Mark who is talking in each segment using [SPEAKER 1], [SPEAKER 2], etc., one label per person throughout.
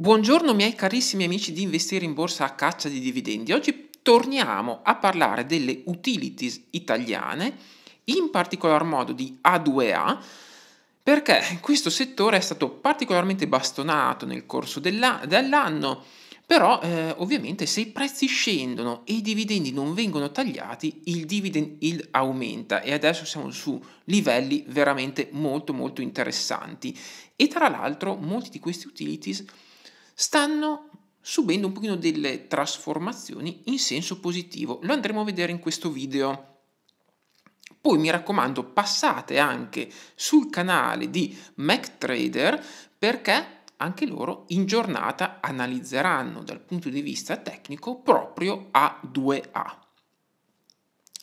[SPEAKER 1] Buongiorno miei carissimi amici di Investire in Borsa a caccia di dividendi. Oggi torniamo a parlare delle utilities italiane, in particolar modo di A2A, perché questo settore è stato particolarmente bastonato nel corso dell'anno, però eh, ovviamente se i prezzi scendono e i dividendi non vengono tagliati, il dividend yield aumenta e adesso siamo su livelli veramente molto molto interessanti. E tra l'altro molti di questi utilities stanno subendo un pochino delle trasformazioni in senso positivo. Lo andremo a vedere in questo video. Poi mi raccomando passate anche sul canale di MacTrader perché anche loro in giornata analizzeranno dal punto di vista tecnico proprio A2A.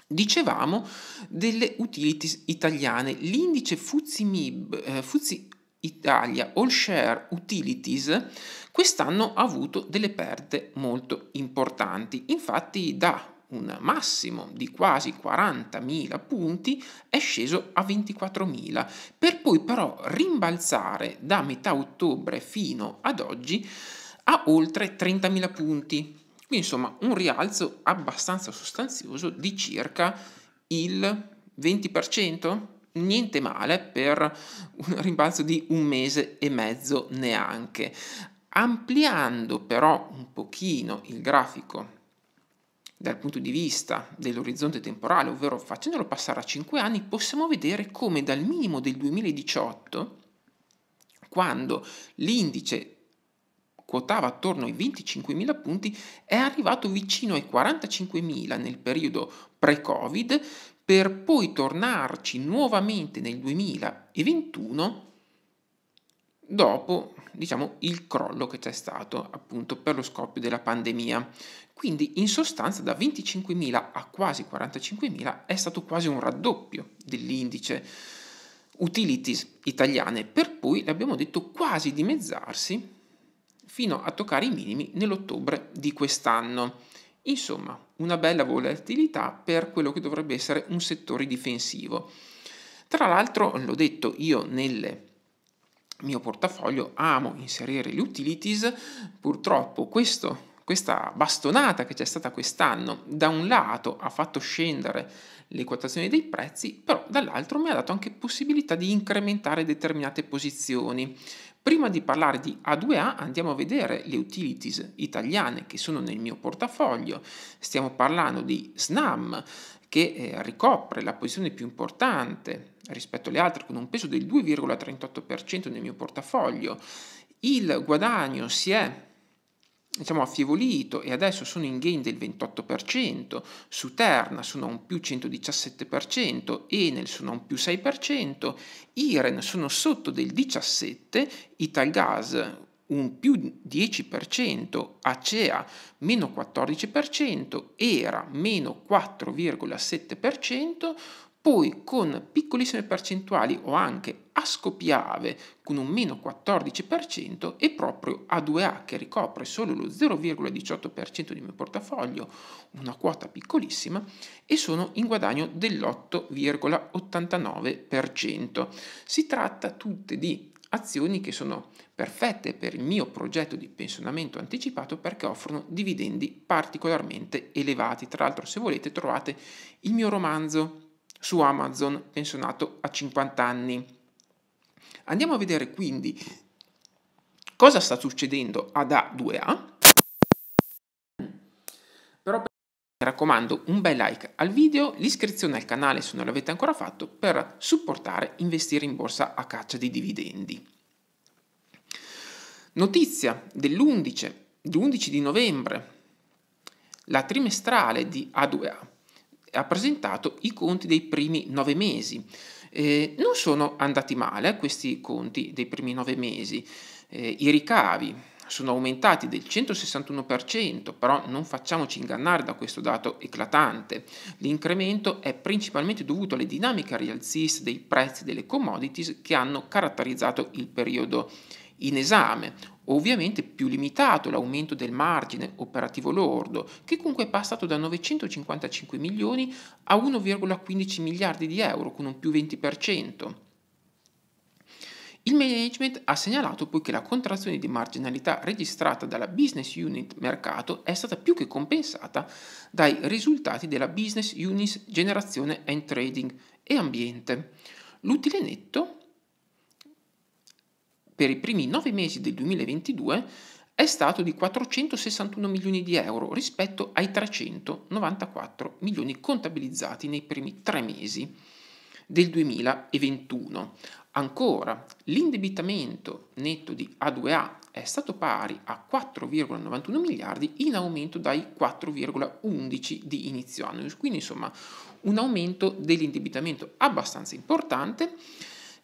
[SPEAKER 1] Dicevamo delle utilities italiane, l'indice FTSE, MIB, eh, FTSE Italia All Share Utilities quest'anno ha avuto delle perdite molto importanti. Infatti da un massimo di quasi 40.000 punti è sceso a 24.000 per poi però rimbalzare da metà ottobre fino ad oggi a oltre 30.000 punti. Quindi insomma un rialzo abbastanza sostanzioso di circa il 20% niente male per un rimbalzo di un mese e mezzo neanche. Ampliando però un pochino il grafico dal punto di vista dell'orizzonte temporale, ovvero facendolo passare a 5 anni, possiamo vedere come dal minimo del 2018, quando l'indice quotava attorno ai 25.000 punti, è arrivato vicino ai 45.000 nel periodo pre-Covid, per poi tornarci nuovamente nel 2021 dopo diciamo, il crollo che c'è stato appunto per lo scoppio della pandemia. Quindi in sostanza da 25.000 a quasi 45.000 è stato quasi un raddoppio dell'indice utilities italiane, per cui l'abbiamo detto quasi dimezzarsi fino a toccare i minimi nell'ottobre di quest'anno. Insomma, una bella volatilità per quello che dovrebbe essere un settore difensivo. Tra l'altro, l'ho detto, io nel mio portafoglio amo inserire gli utilities, purtroppo questo, questa bastonata che c'è stata quest'anno da un lato ha fatto scendere le quotazioni dei prezzi, però dall'altro mi ha dato anche possibilità di incrementare determinate posizioni. Prima di parlare di A2A andiamo a vedere le utilities italiane che sono nel mio portafoglio. Stiamo parlando di Snam che eh, ricopre la posizione più importante rispetto alle altre con un peso del 2,38% nel mio portafoglio. Il guadagno si è diciamo, affievolito e adesso sono in gain del 28%, su Terna sono a un più 117%, Enel sono a un più 6%, Iren sono sotto del 17%, Italgas un più 10%, Acea meno 14%, Era meno 4,7%, poi con piccolissime percentuali o anche a scopiave con un meno 14% e proprio A2A che ricopre solo lo 0,18% di mio portafoglio, una quota piccolissima, e sono in guadagno dell'8,89%. Si tratta tutte di azioni che sono perfette per il mio progetto di pensionamento anticipato perché offrono dividendi particolarmente elevati. Tra l'altro se volete trovate il mio romanzo su Amazon, pensionato a 50 anni. Andiamo a vedere quindi cosa sta succedendo ad A2A. Però mi raccomando un bel like al video, l'iscrizione al canale se non l'avete ancora fatto per supportare investire in borsa a caccia di dividendi. Notizia dell'11 di novembre, la trimestrale di A2A ha presentato i conti dei primi nove mesi. Eh, non sono andati male eh, questi conti dei primi nove mesi. Eh, I ricavi sono aumentati del 161%, però non facciamoci ingannare da questo dato eclatante. L'incremento è principalmente dovuto alle dinamiche rialziste dei prezzi delle commodities che hanno caratterizzato il periodo in esame, Ovviamente più limitato l'aumento del margine operativo lordo, che comunque è passato da 955 milioni a 1,15 miliardi di euro, con un più 20%. Il management ha segnalato poi che la contrazione di marginalità registrata dalla business unit mercato è stata più che compensata dai risultati della business unit generazione and trading e ambiente. L'utile netto per i primi nove mesi del 2022 è stato di 461 milioni di euro rispetto ai 394 milioni contabilizzati nei primi tre mesi del 2021. Ancora, l'indebitamento netto di A2A è stato pari a 4,91 miliardi in aumento dai 4,11 di inizio anno, quindi insomma un aumento dell'indebitamento abbastanza importante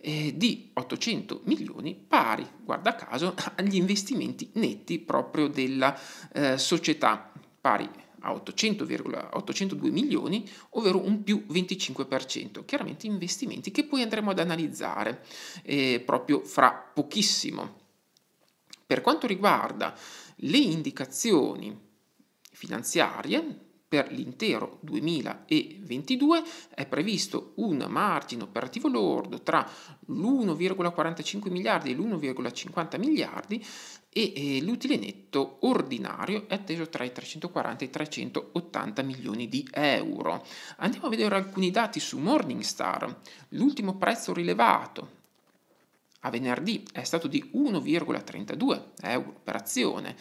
[SPEAKER 1] eh, di 800 milioni pari, guarda caso, agli investimenti netti proprio della eh, società, pari a 800,802 milioni, ovvero un più 25%. Chiaramente investimenti che poi andremo ad analizzare eh, proprio fra pochissimo. Per quanto riguarda le indicazioni finanziarie, per l'intero 2022 è previsto un margine operativo lordo tra l'1,45 miliardi e l'1,50 miliardi e l'utile netto ordinario è atteso tra i 340 e i 380 milioni di euro. Andiamo a vedere alcuni dati su Morningstar. L'ultimo prezzo rilevato a venerdì è stato di 1,32 euro per azione.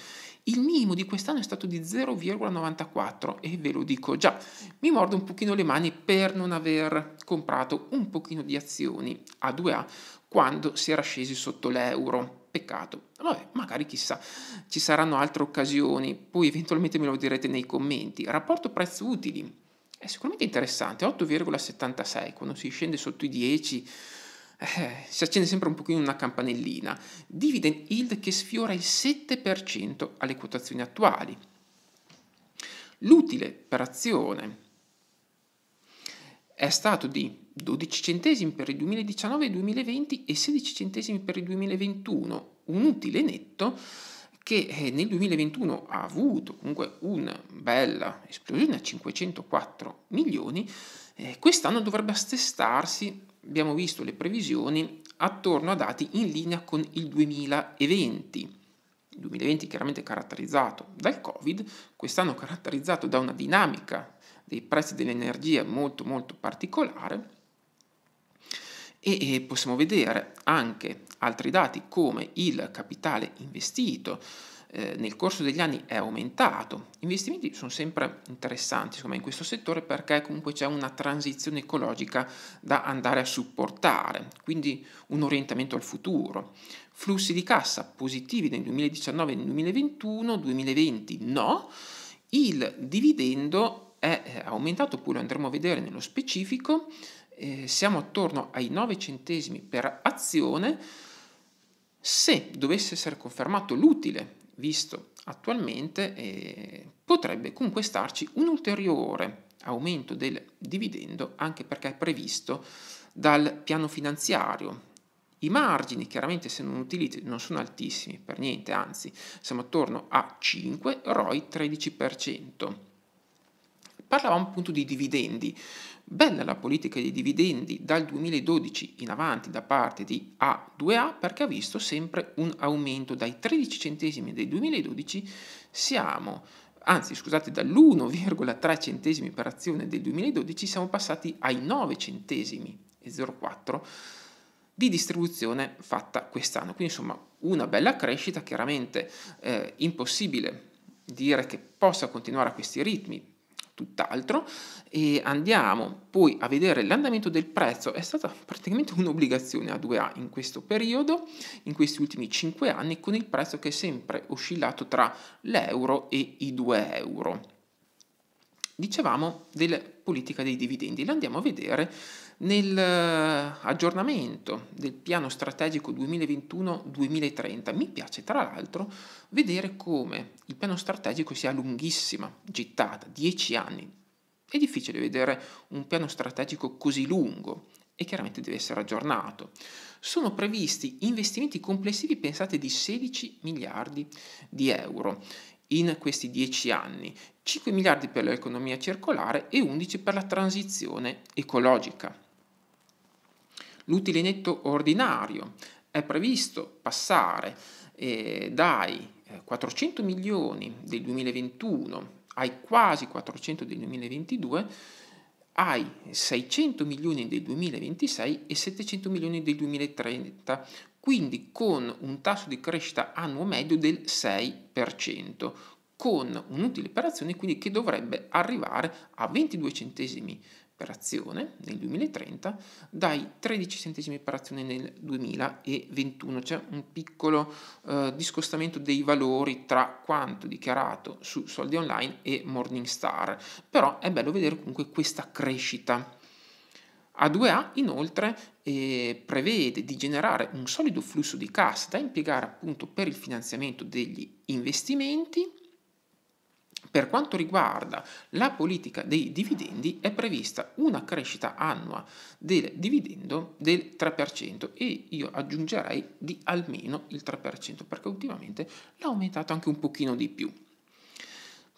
[SPEAKER 1] Il minimo di quest'anno è stato di 0,94 e ve lo dico già, mi mordo un pochino le mani per non aver comprato un pochino di azioni a 2A quando si era scesi sotto l'euro. Peccato, vabbè, magari chissà, ci saranno altre occasioni, poi eventualmente me lo direte nei commenti. Rapporto prezzo utili è sicuramente interessante, 8,76, quando si scende sotto i 10 eh, si accende sempre un pochino una campanellina. Dividend yield che sfiora il 7% alle quotazioni attuali. L'utile per azione è stato di 12 centesimi per il 2019 e 2020 e 16 centesimi per il 2021, un utile netto che eh, nel 2021 ha avuto comunque una bella esplosione a 504 milioni, eh, quest'anno dovrebbe assestarsi abbiamo visto le previsioni attorno a dati in linea con il 2020. Il 2020 chiaramente caratterizzato dal Covid, quest'anno caratterizzato da una dinamica dei prezzi dell'energia molto molto particolare e possiamo vedere anche altri dati come il capitale investito eh, nel corso degli anni è aumentato. Gli investimenti sono sempre interessanti insomma, in questo settore perché comunque c'è una transizione ecologica da andare a supportare, quindi un orientamento al futuro. Flussi di cassa positivi nel 2019 e nel 2021, 2020 no. Il dividendo è aumentato, poi andremo a vedere nello specifico, eh, siamo attorno ai 9 centesimi per azione. Se dovesse essere confermato l'utile visto attualmente eh, potrebbe comunque starci un ulteriore aumento del dividendo anche perché è previsto dal piano finanziario. I margini chiaramente se non utilizzati non sono altissimi per niente, anzi siamo attorno a 5, ROI 13%. Parlavamo appunto di dividendi. Bella la politica dei dividendi dal 2012 in avanti da parte di A2A perché ha visto sempre un aumento dai 13 centesimi del 2012 siamo anzi scusate dall'1,3 centesimi per azione del 2012 siamo passati ai 9 centesimi e 0,4 di distribuzione fatta quest'anno. Quindi insomma una bella crescita, chiaramente eh, impossibile dire che possa continuare a questi ritmi tutt'altro e andiamo poi a vedere l'andamento del prezzo, è stata praticamente un'obbligazione a 2A in questo periodo, in questi ultimi 5 anni, con il prezzo che è sempre oscillato tra l'euro e i 2 euro. Dicevamo della politica dei dividendi, la andiamo a vedere nell'aggiornamento eh, del piano strategico 2021-2030 mi piace tra l'altro vedere come il piano strategico sia lunghissima, gittata, 10 anni. È difficile vedere un piano strategico così lungo e chiaramente deve essere aggiornato. Sono previsti investimenti complessivi pensate di 16 miliardi di euro in questi 10 anni, 5 miliardi per l'economia circolare e 11 per la transizione ecologica l'utile netto ordinario è previsto passare eh, dai 400 eh, milioni del 2021 ai quasi 400 del 2022 ai 600 milioni del 2026 e 700 milioni del 2030, quindi con un tasso di crescita annuo medio del 6%, con un utile per azione quindi che dovrebbe arrivare a 22 centesimi per azione nel 2030 dai 13 centesimi per azione nel 2021. C'è un piccolo eh, discostamento dei valori tra quanto dichiarato su Soldi Online e Morningstar, però è bello vedere comunque questa crescita. A2A inoltre eh, prevede di generare un solido flusso di cassa da impiegare appunto per il finanziamento degli investimenti per quanto riguarda la politica dei dividendi, è prevista una crescita annua del dividendo del 3% e io aggiungerei di almeno il 3% perché ultimamente l'ha aumentato anche un pochino di più.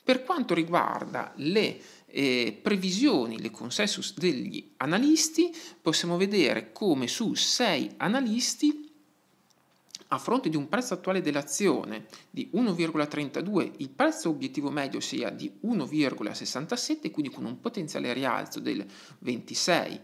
[SPEAKER 1] Per quanto riguarda le eh, previsioni, le consensus degli analisti, possiamo vedere come su 6 analisti a fronte di un prezzo attuale dell'azione di 1,32, il prezzo obiettivo medio sia di 1,67, quindi con un potenziale rialzo del 26%,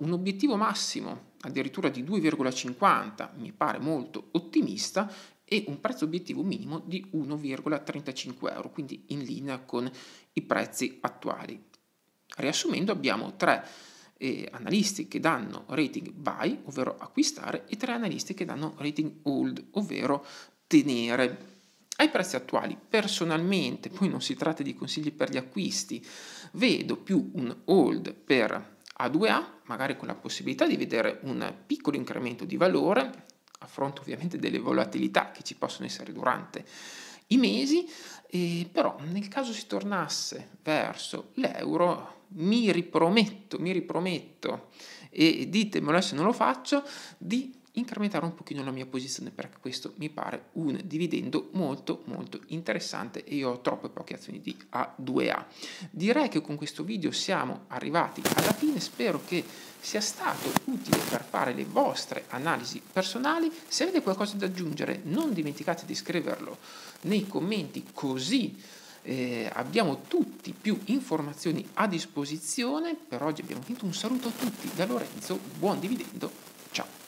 [SPEAKER 1] un obiettivo massimo addirittura di 2,50, mi pare molto ottimista, e un prezzo obiettivo minimo di 1,35 euro, quindi in linea con i prezzi attuali. Riassumendo abbiamo tre eh, analisti che danno rating buy, ovvero acquistare, e tre analisti che danno rating hold, ovvero tenere. Ai prezzi attuali, personalmente, poi non si tratta di consigli per gli acquisti, vedo più un hold per A2A, magari con la possibilità di vedere un piccolo incremento di valore, a fronte ovviamente delle volatilità che ci possono essere durante i mesi, eh, però nel caso si tornasse verso l'euro, mi riprometto, mi riprometto, e ditemelo se non lo faccio, di incrementare un pochino la mia posizione perché questo mi pare un dividendo molto molto interessante e io ho troppe poche azioni di A2A. Direi che con questo video siamo arrivati alla fine, spero che sia stato utile per fare le vostre analisi personali. Se avete qualcosa da aggiungere non dimenticate di scriverlo nei commenti così eh, abbiamo tutti più informazioni a disposizione. Per oggi abbiamo finito, un saluto a tutti da Lorenzo, buon dividendo, ciao!